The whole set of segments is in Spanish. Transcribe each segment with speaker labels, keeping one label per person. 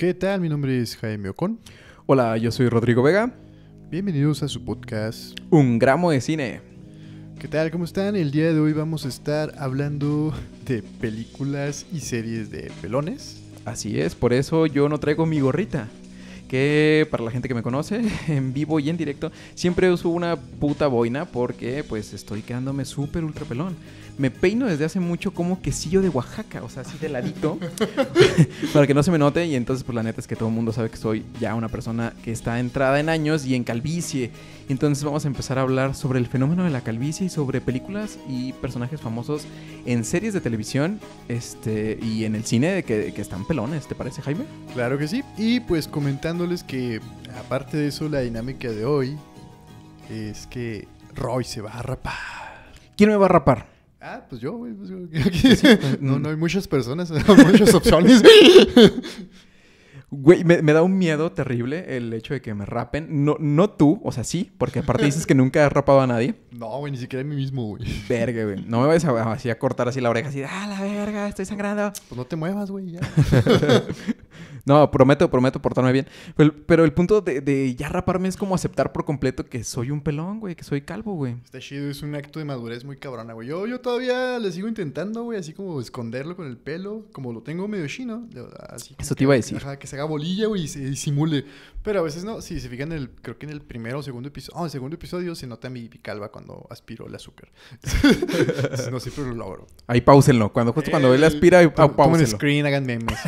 Speaker 1: ¿Qué tal? Mi nombre es Jaime Ocon. Hola, yo soy Rodrigo Vega. Bienvenidos a su podcast Un gramo de cine. ¿Qué tal? ¿Cómo están? El día de hoy vamos a estar hablando de películas y series de pelones. Así es,
Speaker 2: por eso yo no traigo mi gorrita. Que para la gente que me conoce, en vivo y en directo, siempre uso una puta boina porque pues estoy quedándome súper ultra pelón me peino desde hace mucho como quesillo de Oaxaca, o sea, así de ladito, para que no se me note. Y entonces, pues la neta es que todo el mundo sabe que soy ya una persona que está entrada en años y en calvicie. Entonces vamos a empezar a hablar sobre el fenómeno de la calvicie y sobre películas y personajes famosos en series de televisión este, y en el cine que, que están pelones, ¿te parece
Speaker 1: Jaime? Claro que sí. Y pues comentándoles que aparte de eso la dinámica de hoy es que Roy se va a rapar. ¿Quién me va a rapar? Ah, pues yo, güey. Pues yo. Pues pues, no, mm. no hay muchas personas, muchas opciones.
Speaker 2: Güey, me, da un miedo terrible el hecho de que me rapen. No, no tú, o sea, sí, porque aparte dices que nunca has rapado a nadie.
Speaker 1: No, güey, ni siquiera a mí mismo, güey. Verga, güey.
Speaker 2: No me vayas a, así a cortar así la oreja, así, ah,
Speaker 1: la verga, estoy sangrando. Pues no te muevas, güey, ya.
Speaker 2: no, prometo, prometo portarme bien. Pero, el punto de, ya raparme es como aceptar por completo que soy un pelón, güey, que soy calvo, güey.
Speaker 1: Está chido, es un acto de madurez muy cabrona, güey. Yo, yo todavía le sigo intentando, güey, así como esconderlo con el pelo, como lo tengo medio chino. Así
Speaker 2: Eso te iba a decir
Speaker 1: bolilla, y se disimule. Pero a veces no. Si se fijan, el, creo que en el primero o segundo episodio, ah, en segundo episodio se nota mi calva cuando aspiro el azúcar. no siempre lo logro. Ahí
Speaker 2: pausenlo. Cuando, justo cuando él aspira, pausenlo. screen, hagan memes.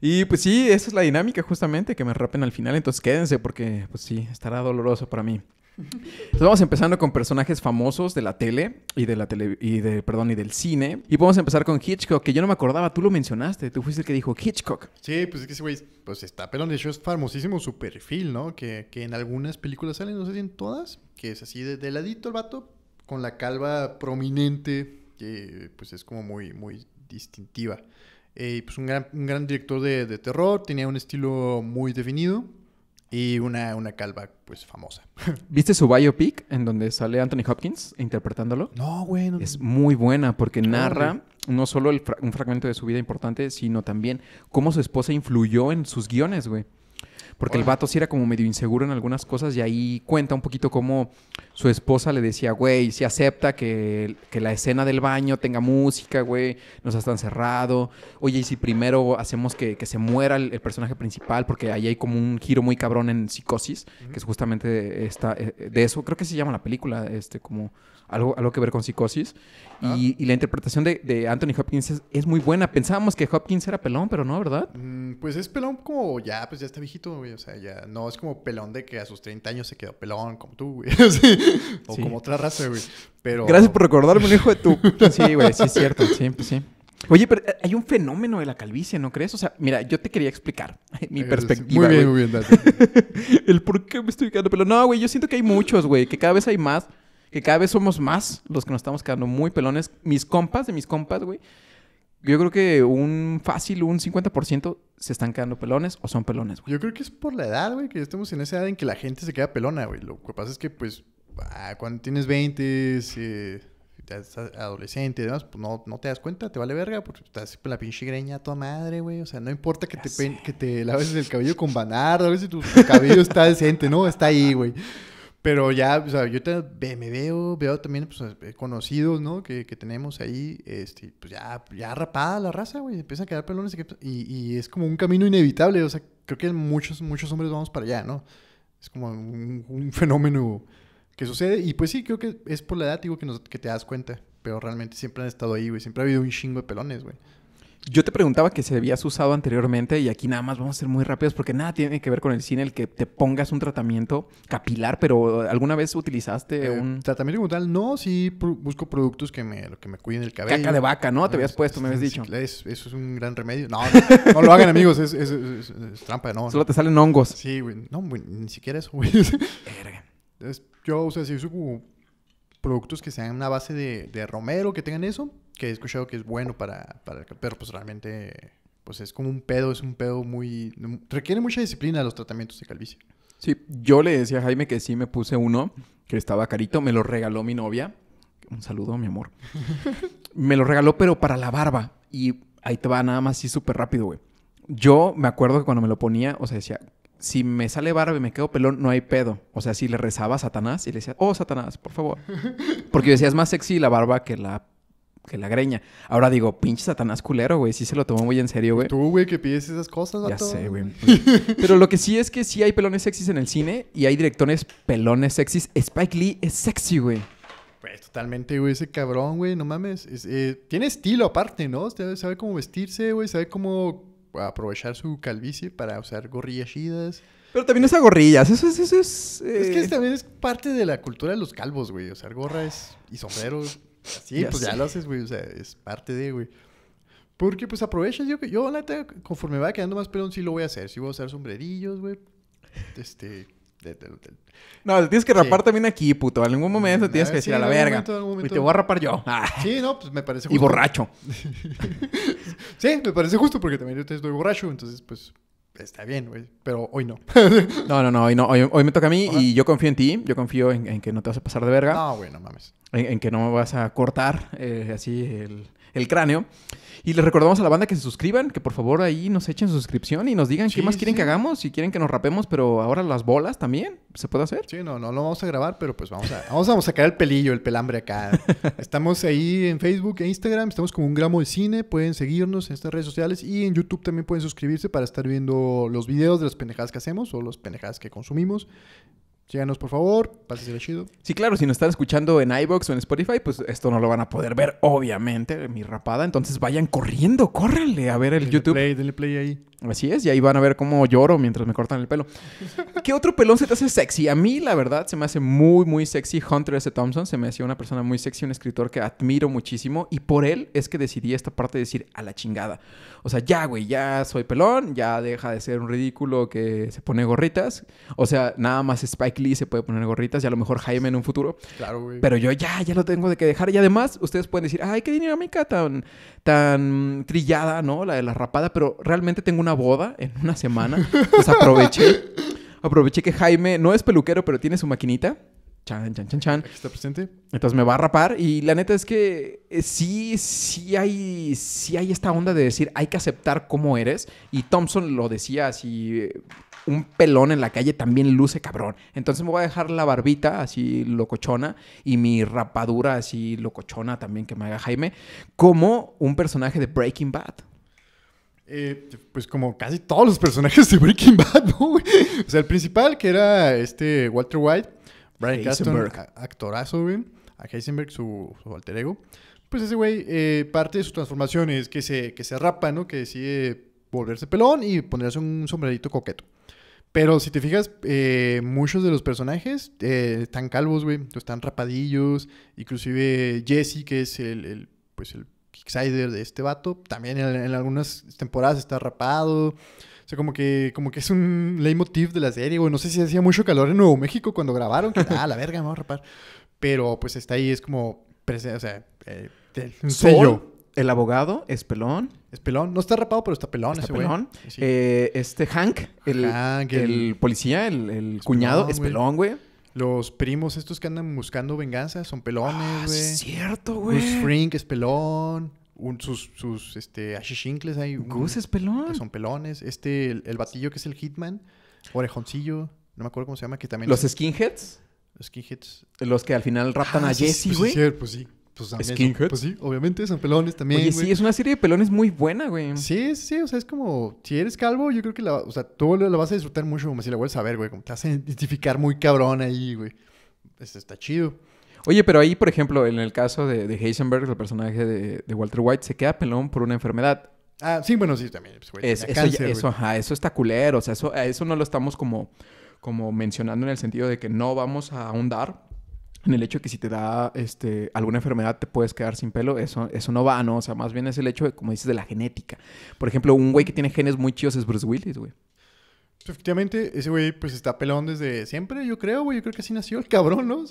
Speaker 2: Y pues sí, esa es la dinámica justamente, que me rapen al final. Entonces quédense porque pues sí, estará doloroso para mí. Entonces vamos empezando con personajes famosos de la tele y de la tele y de perdón y del cine y podemos empezar con Hitchcock que yo no me acordaba, tú lo mencionaste, tú fuiste el que
Speaker 1: dijo Hitchcock. Sí, pues es que ese güey pues está pelón, de hecho es famosísimo su perfil, ¿no? Que, en algunas películas salen, no sé si en todas, que es así de, el vato con la calva prominente que pues es como muy muy distintiva. Eh, y pues un gran, director de, de terror, tenía un estilo muy definido y una, una calva, pues, famosa.
Speaker 2: ¿Viste su biopic en donde sale Anthony Hopkins interpretándolo? No, güey. es muy buena porque narra no, solo el un fragmento de su vida importante, sino también cómo su esposa influyó en sus guiones, güey. Porque el vato sí era como medio inseguro en algunas cosas y ahí cuenta un poquito cómo su esposa le decía, güey, si acepta que, la escena del baño tenga música, güey, nos ha tan cerrado. Oye, y si primero hacemos que, se muera el, personaje principal, porque ahí hay como un giro muy cabrón en psicosis, que es justamente esta, eh, de eso. Creo que se llama la película, este, como algo, algo que ver con psicosis. Y, la interpretación de, Anthony Hopkins es, muy buena. Pensábamos que Hopkins era pelón, pero no, ¿verdad?
Speaker 1: Mm, pues es pelón como ya, pues ya está viejito, güey. O sea, ya no es como pelón de que a sus 30 años se quedó pelón, como tú, güey. o como otra raza, güey. Pero... Gracias por recordarme, un hijo de tu. Sí, güey, sí es cierto. Sí, pues sí. Oye, pero eh, hay un fenómeno de la calvicie,
Speaker 2: ¿no crees? O sea, mira, yo te quería explicar mi perspectiva. Muy bien, muy bien, El por qué me estoy quedando pelón. No, güey, yo siento que hay muchos, güey, que cada vez hay más que cada vez somos más los que nos estamos quedando muy pelones. Mis compas de mis compas, güey. Yo creo que un fácil, un 50% se están quedando pelones o son pelones, güey.
Speaker 1: Yo creo que es por la edad, güey, que estamos en esa edad en que la gente se queda pelona, güey. Lo que pasa es que, pues, ah, cuando tienes 20, estás adolescente y demás, pues no, no, te das cuenta, te vale verga, porque estás con la pinche greña a toda madre, güey. O sea, no importa que, te, que te, laves el cabello con banardo, a ver si tu cabello está decente, ¿no? Está ahí, güey. Pero ya, o sea, yo me veo, veo también pues, eh, conocidos, ¿no? Que, que, tenemos ahí, este, pues ya, ya rapada la raza, güey. Empieza a quedar pelones y, y, es como un camino inevitable. O sea, creo que muchos, muchos hombres vamos para allá, ¿no? Es como un, fenómeno que sucede. Y pues sí, creo que es por la edad, digo, que, nos, que te das cuenta. Pero realmente siempre han estado ahí, güey. Siempre ha habido un chingo de pelones, güey. Yo te preguntaba que si habías
Speaker 2: usado anteriormente y aquí nada más vamos a ser muy rápidos porque nada tiene que ver con el cine el que te pongas un tratamiento
Speaker 1: capilar, pero ¿alguna vez utilizaste eh, un...? Tratamiento como tal, no, sí busco productos que me, que me cuiden el cabello. Caca de vaca, ¿no? Te habías puesto, me habías dicho. eso es un gran remedio. No, no, lo hagan amigos, es, trampa, no. Solo te salen hongos. Sí, güey. No, güey, ni siquiera eso, güey. yo, o sea, si uso productos que sean una base de, de, romero, que tengan eso, que he escuchado que es bueno para, para pero pues realmente pues es como un pedo, es un pedo muy... Requiere mucha disciplina los tratamientos de calvicie. Sí, yo
Speaker 2: le decía a Jaime que sí me puse uno, que estaba carito, me lo regaló mi novia. Un saludo, mi amor. me lo regaló, pero para la barba. Y ahí te va nada más sí súper rápido, güey. Yo me acuerdo que cuando me lo ponía, o sea, decía, si me sale barba y me quedo pelón, no hay pedo. O sea, si le rezaba a Satanás y le decía, oh, Satanás, por favor. Porque decías es más sexy la barba que la, que la greña. Ahora digo, pinche Satanás culero, güey. Sí se lo tomó muy en serio, güey. Tú,
Speaker 1: güey, que pides esas cosas, Ya sé, güey.
Speaker 2: Pero lo que sí es que sí hay pelones sexys en el cine y hay directores pelones sexys. Spike Lee es sexy, güey.
Speaker 1: Pues totalmente, güey, ese cabrón, güey, no mames. Eh, tiene estilo aparte, ¿no? Sabe cómo vestirse, güey, sabe cómo aprovechar su calvicie para usar gorrillas Pero también usa gorrillas, eso es... Eso es, es que eh, también es parte de la cultura de los calvos, güey. Usar gorras y sombreros. Así, pues ya lo haces, güey. O sea, es parte de, güey. Porque pues aprovechas, yo, yo la conforme va quedando más pelón, sí lo voy a hacer. Sí voy a usar sombrerillos, güey. Este... De,
Speaker 2: No, tienes que rapar también aquí, puto. En algún momento mm, tienes que ah, decir a la verga. Y te voy a rapar yo.
Speaker 1: Sí, no, pues me parece como. Y borracho. Sí, me parece justo porque también yo estoy borracho, entonces pues está bien, güey. Pero hoy no.
Speaker 2: no, no, no, hoy no. Hoy, me toca a mí y yo confío en ti. Yo confío en, que no te vas a pasar de verga. Ah, bueno, mames. En, que no me vas a cortar eh, así el, el cráneo. Y les recordamos a la banda que se suscriban, que por favor ahí nos echen suscripción y nos digan qué más quieren que hagamos, si quieren que nos rapemos, pero ahora las bolas también,
Speaker 1: ¿se puede hacer? Sí, no, no lo vamos a grabar, pero pues vamos a, vamos a sacar el pelillo, el pelambre acá. estamos ahí en Facebook e Instagram, estamos como un gramo de cine, pueden seguirnos en estas redes sociales y en YouTube también pueden suscribirse para estar viendo los videos de las pendejadas que hacemos o las pendejadas que consumimos. Síganos, por favor. Pásese chido.
Speaker 2: Sí, claro, si nos están escuchando en iBox o en Spotify, pues esto no lo van a poder ver, obviamente, mi rapada. Entonces vayan corriendo, córranle a ver el YouTube. denle play ahí. Así es, y ahí van a ver cómo lloro mientras me cortan el pelo. ¿Qué otro pelón se te hace sexy? A mí, la verdad, se me hace muy, muy sexy Hunter S. Thompson. Se me hacía una persona muy sexy, un escritor que admiro muchísimo. Y por él es que decidí esta parte de decir a la chingada. O sea, ya, güey, ya soy pelón, ya deja de ser un ridículo que se pone gorritas. O sea, nada más Spike Lee se puede poner gorritas, y a lo mejor Jaime en un futuro. Claro, Pero yo ya, ya lo tengo de que dejar. Y además, ustedes pueden decir, ay, qué dinámica tan, tan trillada, ¿no? La de la rapada, pero realmente tengo una una boda en una semana. Pues aproveché. aproveché que Jaime no es peluquero, pero tiene su maquinita. Chan, chan, chan, chan. Está presente. Entonces me va a rapar. Y la neta es que eh, sí, sí hay, sí hay esta onda de decir, hay que aceptar cómo eres. Y Thompson lo decía así eh, un pelón en la calle también luce cabrón. Entonces me voy a dejar la barbita así locochona y mi rapadura así locochona también que me haga Jaime, como un personaje de Breaking Bad.
Speaker 1: Eh, pues como casi todos los personajes de Breaking Bad, ¿no? O sea, el principal, que era este Walter White, Brian Heisenberg. actorazo, güey. A Heisenberg, su, alter ego. Pues ese güey, eh, parte de su transformación es que se, que se rapa, ¿no? Que decide volverse pelón y ponerse un sombrerito coqueto. Pero si te fijas, eh, muchos de los personajes están calvos, güey. Están rapadillos. Inclusive Jesse, que es el pues el Kickstarter de este vato. También en, algunas temporadas está rapado. O sea, como que, como que es un leitmotiv de la serie, güey. No sé si hacía mucho calor en Nuevo México cuando grabaron. Que, ah, la verga, me vamos a rapar. Pero pues está ahí, es como. O sea, eh, sello. El abogado es pelón. Es pelón. No está rapado, pero está pelón ese Güey. Eh, este Hank, el, policía, el, cuñado, es pelón, güey. Los primos estos que andan buscando venganza son pelones, ah, güey. Es cierto, güey. Gus es pelón. Un, sus, sus, este, Ashishinkles hay. Gus es pelón. Son pelones. Este, el, batillo que es el Hitman. Orejoncillo. No me acuerdo cómo se llama, que también... ¿Los skinheads? Skinheads. Los que al final raptan ah, a Jesse, güey. sí, pues sí pues Pues sí, obviamente, son pelones también. sí, es una serie de pelones muy buena, güey. Sí, sí, o sea, es como, si eres calvo, yo creo que la, o sea, tú la vas a disfrutar mucho, como si la vuelves a ver, güey, como te vas a identificar muy cabrón ahí, güey. está chido. Oye, pero ahí, por ejemplo, en el caso de,
Speaker 2: Heisenberg, el personaje de, Walter White, se queda pelón por una enfermedad. Ah, sí, bueno, sí, también. Pues, es, eso, Ajá, eso está culero. O sea, eso, eso no lo estamos como, como mencionando en el sentido de que no vamos a ahondar en el hecho de que si te da este, alguna enfermedad te puedes quedar sin pelo, eso, eso no va, ¿no? O sea, más bien es el hecho, de, como dices, de la genética. Por ejemplo, un güey que tiene genes muy chidos es Bruce Willis, güey.
Speaker 1: Pues, efectivamente, ese güey pues está pelón desde siempre, yo creo, güey. Yo creo que así nació el cabrón, ¿no?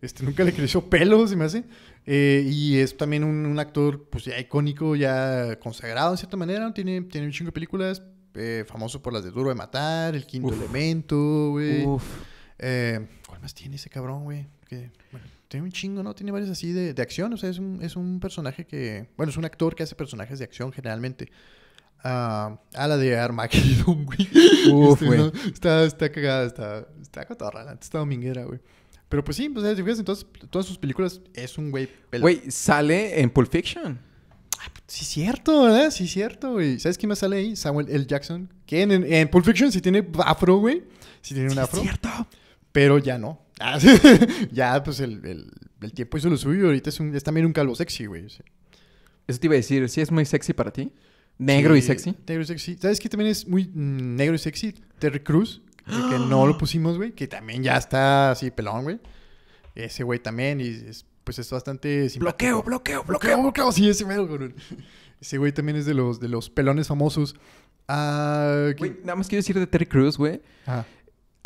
Speaker 1: Este, nunca le creció pelo, se me hace. Eh, y es también un, actor pues ya icónico, ya consagrado en cierta manera. Tiene, tiene un chingo de películas, eh, famoso por las de Duro de Matar, El Quinto Elemento, güey. Eh, ¿Cuál más tiene ese cabrón, güey? que tiene un chingo, ¿no? Tiene varios así de, de acción, o sea, es un, es un, personaje que, bueno, es un actor que hace personajes de acción generalmente. Ah, a la de Armageddon, güey. Uf, este, güey. Está, está, cagada, está, está está dominguera, güey. Pero pues sí, si pues, entonces todas sus películas es un güey pelado. Güey, sale en Pulp Fiction. Ah, sí pues, sí, cierto, ¿verdad? Sí, cierto, güey. ¿Sabes quién más sale ahí? Samuel L. Jackson. Que en, Pulp Fiction sí tiene afro, güey. Sí tiene un afro. cierto. Pero ya no. Ah, ya, pues el, tiempo hizo lo suyo. Ahorita es, también un calvo sexy, güey. Eso te iba a decir, ¿sí es muy sexy para ti? ¿Negro y sexy? Negro y sexy. ¿Sabes qué también es muy mm, negro y sexy? Terry Cruz, que no lo pusimos, güey, que también ya está así pelón, güey. Ese güey también, y pues es bastante simpático. Bloqueo, bloqueo, bloqueo, bloqueo. Sí, ese mero, güey. Ese güey también es de los, de los pelones famosos. Ah, güey, nada más quiero decir de Terry Cruz, güey. Ah.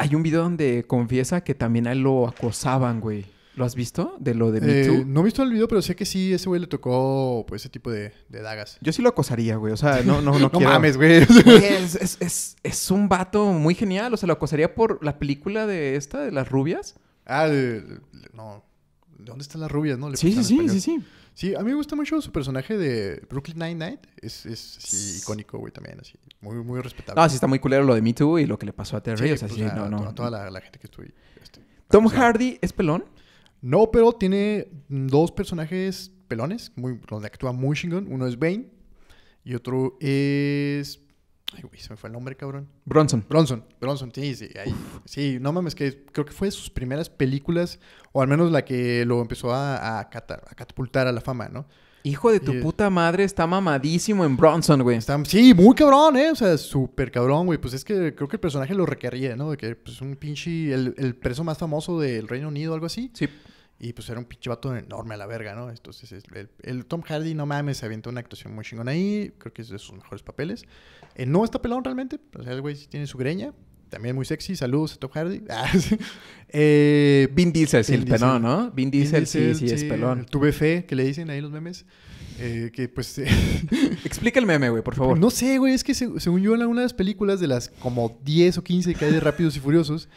Speaker 1: Hay un video donde confiesa
Speaker 2: que también a él lo acosaban, güey. ¿Lo has visto? De lo de eh,
Speaker 1: no he visto el video, pero sé que sí, ese güey le tocó pues, ese tipo de, dagas. Yo sí lo acosaría, güey. O sea, no, no, no, mames, güey.
Speaker 2: es, un vato muy genial. O sea, lo acosaría por la película de esta,
Speaker 1: de las rubias. Ah, no. ¿De dónde están las rubias, no? Sí, sí, sí, sí, sí. Sí, a mí me gusta mucho su personaje de Brooklyn Nine-Nine. Es, es así icónico, güey, también, así. Muy, muy respetable. No, sí está
Speaker 2: muy culero lo de Me Too y lo que le pasó a Terry. o sea, pues, sí, no, no. toda
Speaker 1: la, gente que estuvo este, ¿Tom pues, Hardy es pelón? No, pero tiene dos personajes pelones, muy, donde actúa muy chingón. Uno es Bane y otro es Ay, güey, se me fue el nombre, cabrón. Bronson. Bronson, Bronson, sí, sí. sí, no mames, que creo que fue de sus primeras películas, o al menos la que lo empezó a, catapultar a la fama, ¿no? Hijo de tu puta madre, está mamadísimo en Bronson, güey. sí, muy cabrón, ¿eh? O sea, súper cabrón, güey. Pues es que creo que el personaje lo requería, ¿no? De que es pues, un pinche. El, el preso más famoso del Reino Unido, algo así. Sí. Y pues era un pinche vato enorme a la verga, ¿no? Entonces, el, Tom Hardy, no mames, se aventó una actuación muy chingona ahí. Creo que es de sus mejores papeles. Eh, no está pelón realmente. O sea, el güey tiene su greña. También muy sexy. Saludos a Tom Hardy. Ah, eh, Vin Diesel, sí, el pelón, ¿no? Vin Diesel, sí, sí, es pelón. Tuve fe, que le dicen ahí los memes. Eh, que pues... Explica el meme, güey, por favor. No sé, güey. Es que según yo en algunas películas de las como 10 o 15 que hay de Rápidos y Furiosos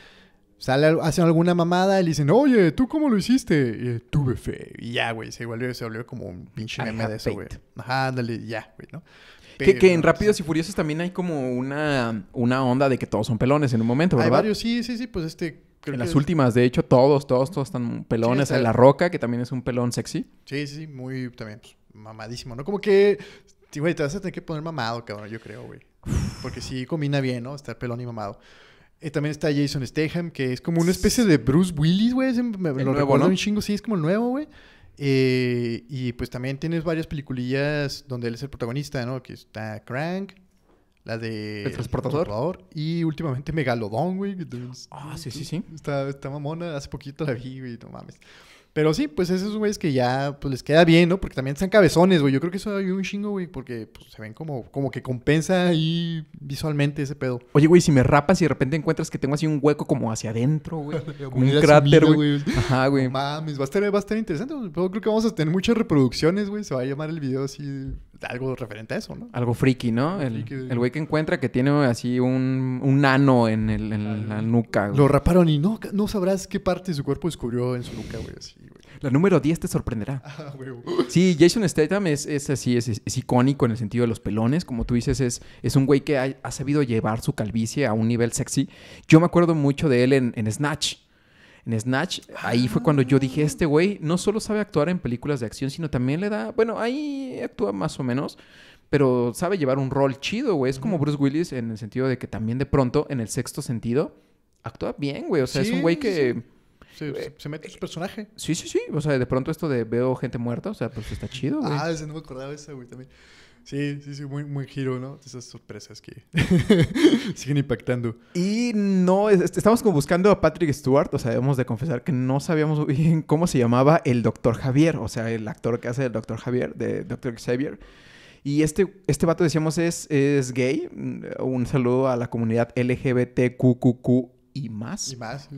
Speaker 1: hacen alguna mamada y le dicen, oye, ¿tú cómo lo hiciste? Y, eh, Tuve fe. Y ya, güey, se volvió, se volvió como un pinche meme de eso, güey. Ajá, ándale, ya, güey, ¿no? Que, en Rápidos y Furiosos también
Speaker 2: hay como una, una onda de que todos son pelones en un momento, ¿verdad? Hay varios,
Speaker 1: sí, sí, sí, pues este... en las
Speaker 2: últimas, de hecho, todos, todos, todos están pelones. a La Roca, que también es un pelón sexy.
Speaker 1: Sí, sí, muy también pues, mamadísimo, ¿no? Como que, güey, te vas a tener que poner mamado, cabrón, yo creo, güey. Porque sí combina bien, ¿no? Estar pelón y mamado. Eh, también está Jason Statham, que es como una especie de Bruce Willis, güey. Lo nuevo, recuerdo ¿no? un chingo, sí, es como el nuevo, güey. Eh, y pues también tienes varias peliculillas donde él es el protagonista, ¿no? Que está Crank, la de... El transportador. y últimamente Megalodon güey. Ah, sí, sí, sí. Está, está mamona. Hace poquito la vi, güey. No mames. Pero sí, pues esos güeyes que ya pues les queda bien, ¿no? Porque también están cabezones, güey. Yo creo que eso hay un chingo, güey, porque pues, se ven como, como que compensa ahí visualmente ese pedo. Oye, güey, si me rapas y de repente encuentras que tengo así un hueco como hacia adentro, güey. un cráter, güey. Ajá, güey. Mames, va a estar, interesante. Yo creo que vamos a tener muchas reproducciones, güey. Se va a llamar el video así algo referente a eso, ¿no? Algo friki, ¿no? El, güey que
Speaker 2: encuentra que tiene así un, un nano en, ah, la nuca. Lo raparon
Speaker 1: y no, no sabrás qué parte de su cuerpo descubrió en su nuca, güey.
Speaker 2: La número 10 te sorprenderá. Ah, sí, Jason Statham es, es así, es, icónico en el sentido de los pelones. Como tú dices, es, es un güey que ha, sabido llevar su calvicie a un nivel sexy. Yo me acuerdo mucho de él en, en Snatch en Snatch. Ahí fue cuando yo dije, este ah. güey no solo sabe actuar en películas de acción, sino también le da, bueno, ahí actúa más o menos, pero sabe llevar un rol chido, güey. Es como Bruce Willis en el sentido de que también de pronto, en el sexto sentido, actúa
Speaker 1: bien, güey. O sea, es un güey que... Eh, se, mete su eh, personaje.
Speaker 2: Sí, sí, sí. O sea, de pronto esto de veo gente muerta, o sea, pues está chido, güey. Ah,
Speaker 1: ese no me acordaba ese, güey, también. Sí, sí, sí, muy, muy giro, ¿no? Esas sorpresas que siguen impactando.
Speaker 2: Y no, estamos como buscando a Patrick Stewart, o sea, debemos de confesar que no sabíamos bien cómo se llamaba el Dr. Javier, o sea, el actor que hace el Dr. Javier, de Doctor Xavier. Y este, este vato, decíamos, es, es gay. Mm, un saludo a la comunidad LGBTQQQ y
Speaker 1: más. Y más.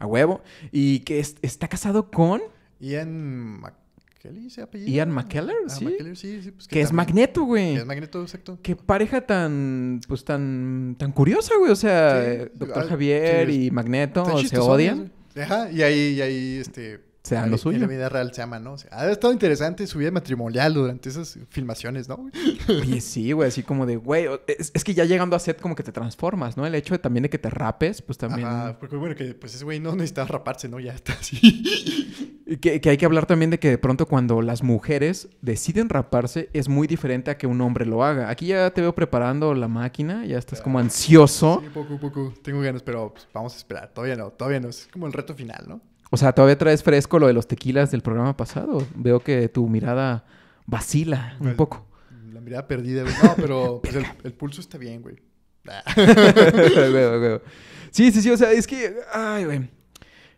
Speaker 2: A huevo. Y que está casado con...
Speaker 1: Ian Mac Kelly se apellida. Ian ah, McKellar, sí. sí, sí pues que, es Magneto, güey. Que es Magneto, exacto.
Speaker 2: Qué pareja tan,
Speaker 1: pues tan,
Speaker 2: tan curiosa, güey. O sea, Doctor ah, Javier y Magneto se odian.
Speaker 1: Ajá, y ahí, y ahí, este sean lo suyo. En la vida real se llama, ¿no? ha estado interesante su vida matrimonial durante esas filmaciones, ¿no? Oye, sí, güey, así como de, güey, es, que
Speaker 2: ya llegando a set como que te transformas, ¿no? El hecho de, también de que te rapes, pues también... Ah,
Speaker 1: porque bueno, que pues ese güey no necesita raparse, ¿no? Ya está así.
Speaker 2: que, hay que hablar también de que de pronto cuando las mujeres deciden raparse es muy diferente a que un hombre lo haga. Aquí ya te veo preparando la máquina,
Speaker 1: ya estás como ah, ansioso. Sí, poco, poco. Tengo ganas, pero pues, vamos a esperar. Todavía no, todavía no. Es como el reto final, ¿no?
Speaker 2: O sea, todavía traes fresco lo de los tequilas del programa pasado. Veo que tu mirada vacila un poco.
Speaker 1: La mirada perdida, güey. No, pero pues, el, el, pulso está bien, güey. sí, sí, sí. O sea, es que. Ay, güey.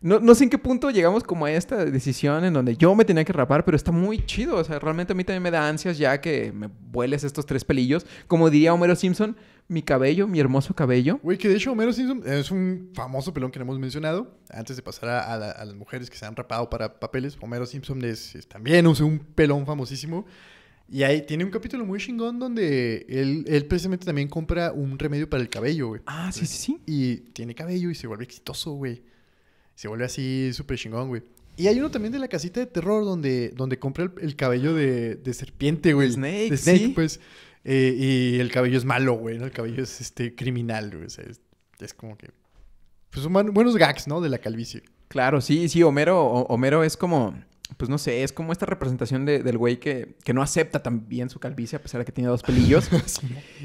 Speaker 2: No, no, sé en qué punto llegamos como a esta decisión en donde yo me tenía que rapar, pero está muy chido. O sea, realmente a mí también me da ansias ya que me vueles estos tres pelillos. Como diría Homero Simpson,
Speaker 1: mi cabello, mi hermoso cabello. Güey, que de hecho Homero Simpson es un famoso pelón que no hemos mencionado. Antes de pasar a, las mujeres que se han rapado para papeles, Homero Simpson es, también es un pelón famosísimo. Y ahí tiene un capítulo muy chingón donde él, él precisamente también compra un remedio para el cabello, güey. Ah, sí, sí, sí. Y tiene cabello y se vuelve exitoso, güey. Se vuelve así súper chingón, güey. Y hay uno también de la casita de terror donde, donde compra el, cabello de, de, serpiente, güey. Snake, de Snake, pues. Eh, y el cabello es malo, güey. El cabello es este, criminal, güey. O sea, es, como que. Pues son buenos gags, ¿no? De la calvicie.
Speaker 2: Claro, sí, sí. Homero, Homero es como pues no sé, es como esta representación del güey que, no acepta tan bien su calvicie a pesar de que tiene dos pelillos.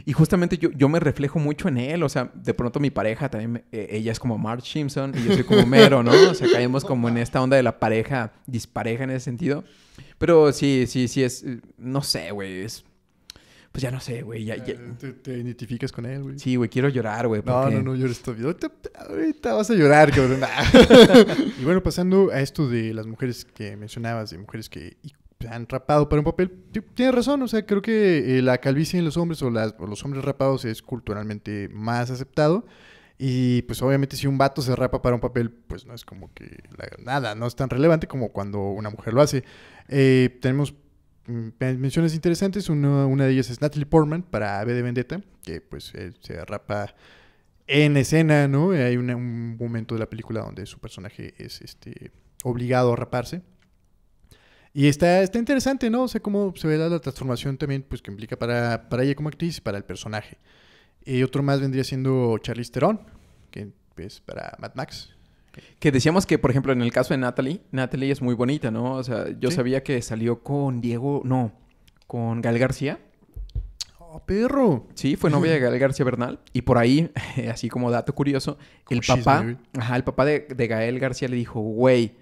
Speaker 2: Y justamente yo, yo me reflejo mucho en él, o sea, de pronto mi pareja también, eh, ella es como Marge Simpson y yo soy como Mero, ¿no? O sea, caemos como en esta onda de la pareja dispareja en ese sentido. Pero sí, sí, sí es, no sé, güey, es pues ya no sé, güey. Ya, eh, ¿Te, identificas con
Speaker 1: él, güey. Sí, güey, quiero llorar, güey. No, no, no llores todavía. Ahorita, vas a llorar, cabrón. y bueno, pasando a esto de las mujeres que mencionabas, de mujeres que han rapado para un papel, tienes razón, o sea, creo que eh, la calvicie en los hombres o, los hombres rapados es culturalmente más aceptado. Y pues obviamente si un vato se rapa para un papel, pues no es como que nada, no es tan relevante como cuando una mujer lo hace. Eh, tenemos Mm, menciones interesantes. una de ellas es Natalie Portman para Ave de Vendetta, que pues eh, se rapa en escena, ¿no? Eh, hay un momento de la película donde su personaje es este, obligado a raparse. Y está, está interesante, ¿no? O cómo se ve la, transformación también pues, que implica para, para ella como actriz y para el personaje. Y otro más vendría siendo Charlize Theron, que es pues, para Mad Max, que
Speaker 2: decíamos que, por ejemplo, en el caso de Natalie, Natalie es muy bonita, ¿no? O sea, yo sabía que salió con Diego, no, con Gael García. ¡Oh, perro! Sí, fue novia de Gael García Bernal. Y por ahí, así como dato curioso, oh, el papá, ajá, el papá de, Gael García le dijo, güey,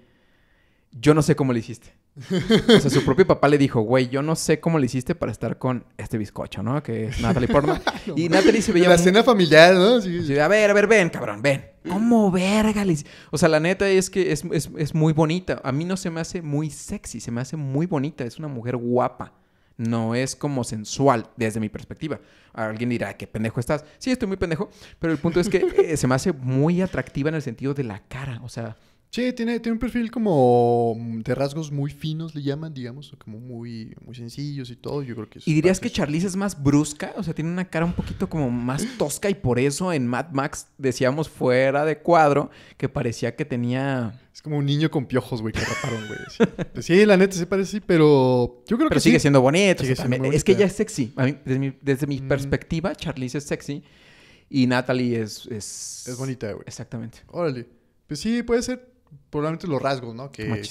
Speaker 2: yo no sé cómo le hiciste. o sea, su propio papá le dijo, güey, yo no sé cómo le hiciste para estar con este bizcocho, ¿no? Que es Natalie Portman. y Natalie se veía... La escena familiar, ¿no? sí. A ver, a ver, ven, cabrón, ven. ¿Cómo verga? O sea, la neta es que es, muy bonita. A mí no se me hace muy sexy, se me hace muy bonita. Es una mujer guapa. No es como sensual, desde mi perspectiva. Alguien dirá, ¿qué pendejo estás? Sí, estoy muy pendejo, pero el punto es que eh, se me hace muy atractiva en el sentido de la cara. O sea,
Speaker 1: Sí, tiene, tiene un
Speaker 2: perfil como mm, de rasgos muy
Speaker 1: finos, le llaman, digamos, como muy, muy sencillos y todo. Yo creo que ¿Y dirías
Speaker 2: que Charlize es más brusca? O sea, tiene una cara un poquito como más tosca y por eso en Mad Max decíamos fuera de cuadro que parecía que tenía. Es como un niño con piojos, güey, que raparon, güey. Pues sí, la neta se parece, sí, pero yo creo pero que. sigue siendo bonito. Sigue es que ella es sexy. desde mi, mm. perspectiva, Charlize es sexy y Natalie es. Es, es bonita, güey. Exactamente.
Speaker 1: Órale. Pues sí, puede ser probablemente los rasgos, ¿no? Que,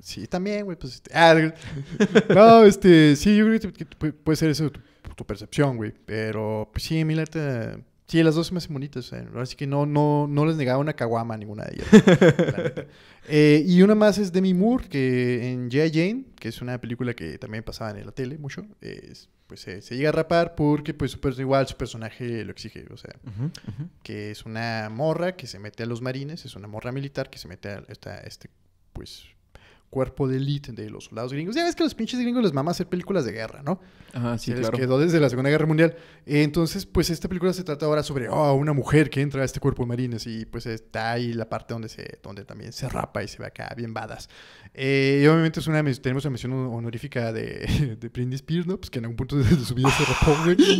Speaker 1: sí, también, güey, pues... Este, ah, no, este, sí, yo creo que puede ser eso tu, tu percepción, güey, pero pues sí, mi neta, Sí, las dos se me hacen bonitas. Eh. Así que no, no, no les negaba una caguama a ninguna de ellas. Eh, y una más es Demi Moore, que en Jay Jane, que es una película que también pasaba en la tele mucho, pues eh, se llega a rapar porque pues igual su personaje lo exige. O sea, que es una morra que se mete a los marines, es una morra militar que se mete a esta, este, pues, cuerpo de elite de los soldados gringos. Ya ves que los pinches gringos les mama hacer películas de guerra, ¿no? Ajá, sí, quedó desde la Segunda Guerra Mundial. Entonces, pues esta película se trata ahora sobre oh, una mujer que entra a este cuerpo de marines y pues está ahí la parte donde se donde también se rapa y se va acá bien badas. Eh, y obviamente es una, tenemos una mención honorífica de, de Spears, ¿no? Pues que en algún punto de su vida se rapó,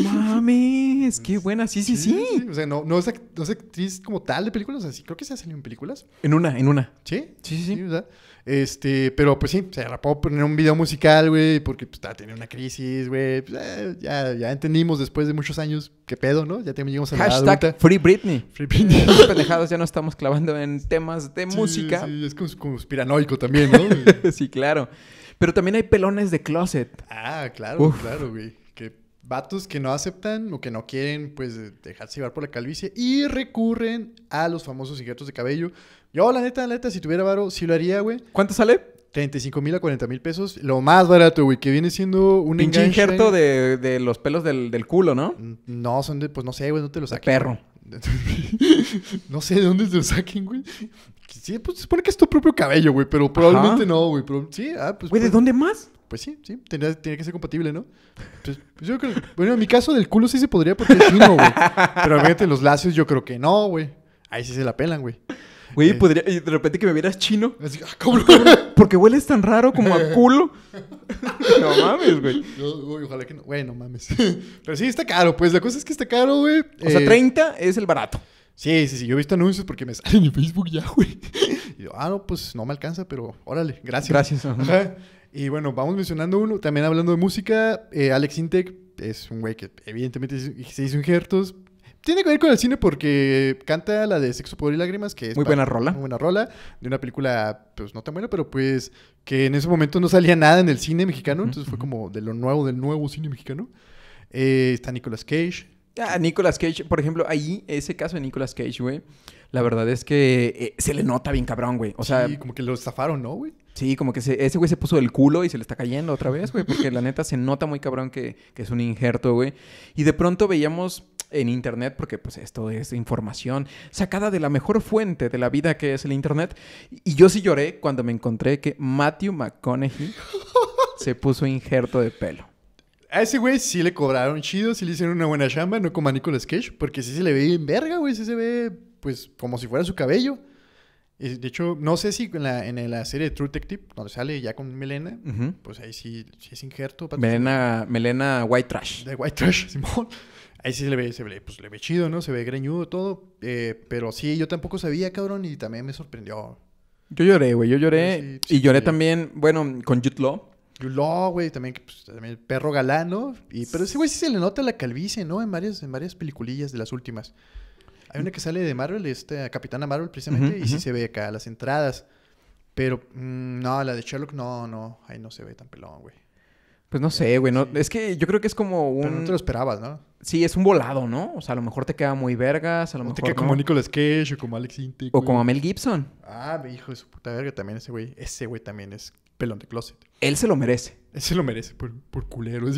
Speaker 1: ¡Ah, mames! ¡Qué buena! Sí, sí, sí. O sea, no, es actriz como tal de películas, así creo que se ha salido en películas. En una, en una. ¿Sí? Sí, sí, sí. sí este, pero pues sí, se la puedo poner un video musical, güey, porque pues está teniendo una crisis, güey. Pues, eh, ya, ya entendimos después de muchos años qué pedo, ¿no? Ya llegamos a la Hashtag Free Britney. Free Britney. pendejados ya no estamos clavando en temas de
Speaker 2: música.
Speaker 1: Sí, es conspiranoico también, ¿no? sí, claro. Pero también hay pelones de closet. Ah, claro, claro, güey vatos que no aceptan o que no quieren, pues, eh, dejarse llevar por la calvicie y recurren a los famosos injertos de cabello. Yo, la neta, la neta, si tuviera varo, sí lo haría, güey. ¿Cuánto sale? 35 mil a 40 mil pesos. Lo más barato, güey, que viene siendo un Pinche injerto de, los pelos del, culo, ¿no? Mm, no, son de, pues no sé, güey, no te los saquen. perro. no sé de dónde te lo saquen, güey. Sí, pues se supone que es tu propio cabello, güey, pero probablemente no, güey. sí, ah, pues. Güey, ¿de pues dónde más? pues sí, sí, tenía, que ser compatible, ¿no? Pues, pues, yo creo, bueno, en mi caso del culo sí se podría porque es chino, güey. Pero obviamente los lacios yo creo que no, güey. Ahí sí se la pelan, güey. Güey, podría, y de repente
Speaker 2: que me vieras chino. Así, ah,
Speaker 1: cabrón, porque hueles tan raro como a culo. no mames, güey. ojalá que no. Güey, no mames. Pero sí, está caro, pues. La cosa es que está caro, güey. O sea, 30 eh, es el barato. Sí, sí, sí. Yo he visto anuncios porque me sale en Facebook ya, güey. Y ah, no, pues no me alcanza, pero órale, gracias. Gracias. Y bueno, vamos mencionando uno. También hablando de música, eh, Alex Intec es un güey que evidentemente se hizo injertos. Tiene que ver con el cine porque canta la de Sexo, Poder y Lágrimas, que es... Muy buena rola. Muy buena rola, de una película, pues, no tan buena, pero pues que en ese momento no salía nada en el cine mexicano, entonces fue como de lo nuevo, del nuevo cine mexicano. Eh, está Nicolas Cage, a ah, Nicolas Cage,
Speaker 2: por ejemplo, ahí, ese caso de Nicolas Cage, güey, la verdad es que eh, se le nota bien cabrón, güey. O sea, como que lo zafaron, ¿no, güey? Sí, como que ese güey se puso el culo y se le está cayendo otra vez, güey, porque la neta se nota muy cabrón que, que es un injerto, güey. Y de pronto veíamos en internet, porque pues esto es información sacada de la mejor fuente de la vida que es el internet. Y yo sí lloré cuando me encontré que Matthew McConaughey se puso injerto de pelo
Speaker 1: a ese güey sí le cobraron chido, sí le hicieron una buena chamba, no como a Nicolas Cage, porque sí se le ve bien verga, güey, sí se ve, pues, como si fuera su cabello. de hecho, no sé si en la, serie de True Detective, donde sale ya con Melena, pues ahí sí, es injerto.
Speaker 2: Melena, Melena White Trash. De White Trash, Simón.
Speaker 1: Ahí sí se pues, le ve, chido, ¿no? Se ve greñudo todo. Eh, pero sí, yo tampoco sabía, cabrón, y también me sorprendió. Yo lloré, güey, yo lloré. y lloré también, bueno, con Jude Law. Yuló, güey, pues, también, el perro galano. Y, pero ese güey sí se le nota la calvicie, ¿no? En varias, en varias peliculillas de las últimas. Hay una que sale de Marvel, este, Capitana Marvel, precisamente, y sí se ve acá las entradas. Pero, mm, no, la de Sherlock, no, no. Ahí no se ve tan pelón, güey. Pues no sé, güey. No, Es que yo creo que es como un. no te lo esperabas, ¿no? Sí, es un volado, ¿no? O sea, a lo mejor
Speaker 2: te queda muy vergas, a lo mejor. Te queda como Nicolas Cage o como Alex Intec. O como Mel Gibson.
Speaker 1: Ah, hijo de su puta verga también, ese güey. Ese güey también es pelón de closet. Él se lo merece. Él se lo merece
Speaker 2: por, por culero.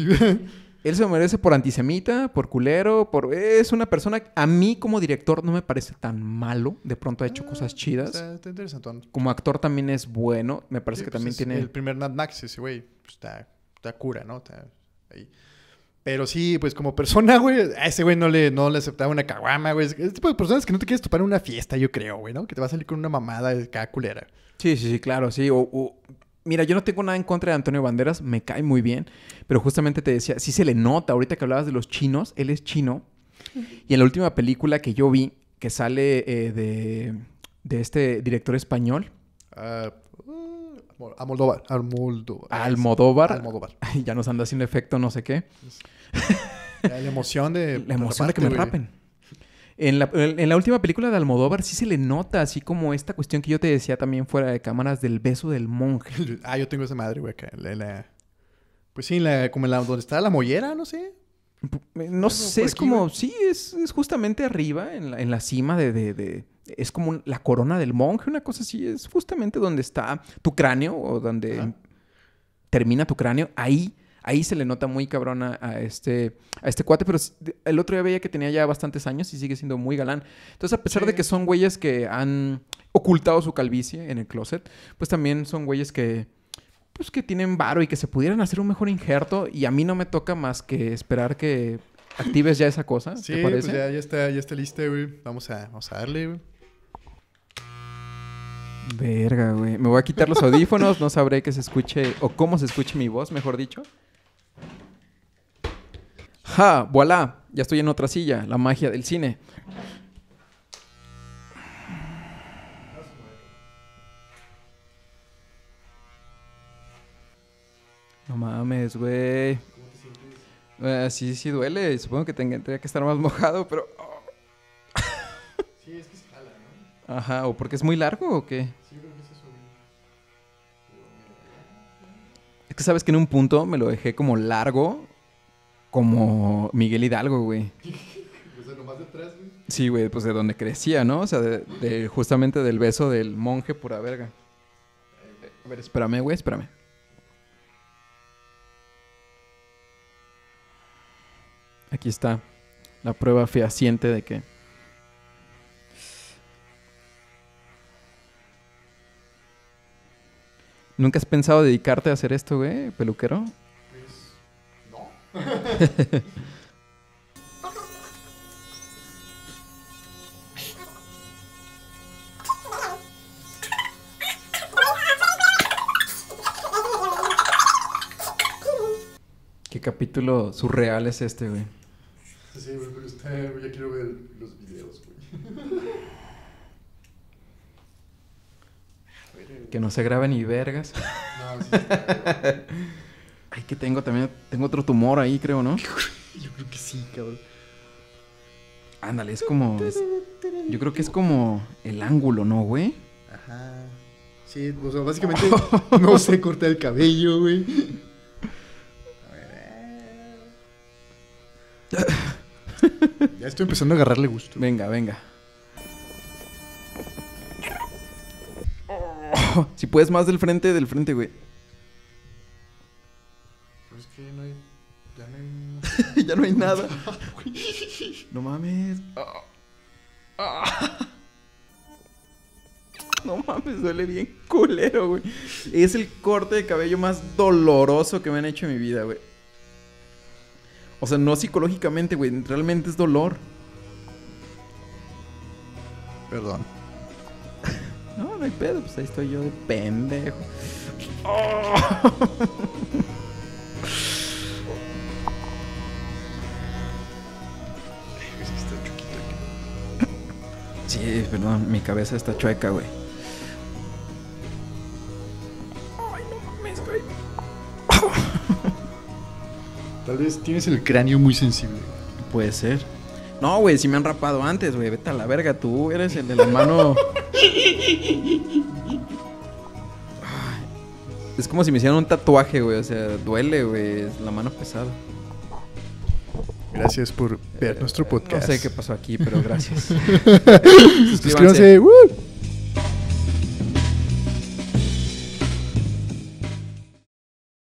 Speaker 2: Él se lo merece por antisemita, por culero, por... Es una persona... A mí como director no me parece tan malo. De pronto ha hecho ah, cosas chidas. Está, interesante. Como actor también es bueno. Me parece que pues también tiene... El
Speaker 1: primer Nat Max, ese güey, pues, está, cura, ¿no? ahí. Pero sí, pues como persona, güey, a ese güey no le, no le aceptaba una caguama, güey. Es tipo de personas que no te quieres topar en una fiesta, yo creo, güey, ¿no? Que te va a salir con una mamada de cada culera. Sí, sí, sí, claro, sí. o mira, yo no tengo nada en contra de Antonio Banderas, me cae muy bien,
Speaker 2: pero justamente te decía, sí se le nota, ahorita que hablabas de los chinos, él es chino. Y en la última película que yo vi, que sale eh, de, este director español. Uh, Almodóvar. Almodóvar. Almodóvar. ya nos anda haciendo efecto no sé qué.
Speaker 1: La emoción de... La emoción de que me rapen.
Speaker 2: En la, última película de Almodóvar sí se le nota así como esta cuestión que yo te decía
Speaker 1: también fuera de cámaras del beso del monje. ah, yo tengo esa madre, güey, Pues sí, como la, donde está la mollera, no sé.
Speaker 2: Eh, no sé, es como, sí, es, justamente arriba, en la, cima de, es como la corona del monje, una cosa así, es justamente donde está tu cráneo o donde termina tu cráneo, ahí Ahí se le nota muy cabrona a este, a este cuate, pero el otro día veía que tenía ya bastantes años y sigue siendo muy galán. Entonces, a pesar de que son güeyes que han ocultado su calvicie en el closet, pues también son güeyes que, pues que tienen varo y que se pudieran hacer un mejor injerto. Y a mí no me toca más que esperar que actives ya esa cosa. Sí, ¿te pues ya,
Speaker 1: está, ya está güey. Vamos a, vamos a darle, güey.
Speaker 2: Verga, güey. Me voy a quitar los audífonos, no sabré que se escuche o cómo se escuche mi voz, mejor dicho. ¡Ja! voilà, Ya estoy en otra silla, la magia del cine. No mames, güey. ¿Cómo eh, sí, sí duele. Supongo que tendría que estar más mojado, pero...
Speaker 1: Oh. sí, es que se
Speaker 2: ¿no? Ajá, ¿o porque es muy largo o qué? que Es que sabes que en un punto me lo dejé como largo como Miguel Hidalgo, pues güey. Sí, güey, pues de donde crecía, ¿no? O sea, justamente del beso del monje pura verga. A ver, espérame, güey, espérame. Aquí está la prueba fehaciente de que... ¿Nunca has pensado dedicarte a hacer esto, güey, peluquero? ¿Qué capítulo surreal es este, güey?
Speaker 1: Sí, güey, pero usted, ya quiero ver los videos, güey.
Speaker 2: Que no se graben ni vergas. No, sí Ay, que tengo también. Tengo otro tumor ahí, creo, ¿no? yo
Speaker 1: creo que sí, cabrón.
Speaker 2: Ándale, es como. yo creo que es como el ángulo, ¿no, güey?
Speaker 1: Ajá. Sí, o básicamente no sé corta el cabello, güey. ya estoy empezando a agarrarle gusto. Venga, venga.
Speaker 2: Oh, si puedes más del frente, del frente, güey.
Speaker 1: ya no hay nada.
Speaker 2: no mames. No mames, duele bien culero, güey. Es el corte de cabello más doloroso que me han hecho en mi vida, güey. O sea, no psicológicamente, güey. Realmente es dolor. Perdón. No, no hay pedo. Pues ahí estoy yo de pendejo. perdón, mi cabeza está chueca, güey. Ay, no
Speaker 1: mames, Tal vez tienes el cráneo muy sensible. Puede ser. No, güey, si me
Speaker 2: han rapado antes, güey. Vete a la verga, tú eres el de la mano. es como si me hicieran un tatuaje, güey. O sea, duele, güey.
Speaker 1: Es la mano pesada. Gracias por ver nuestro podcast. No sé qué pasó aquí, pero gracias. Suscríbanse.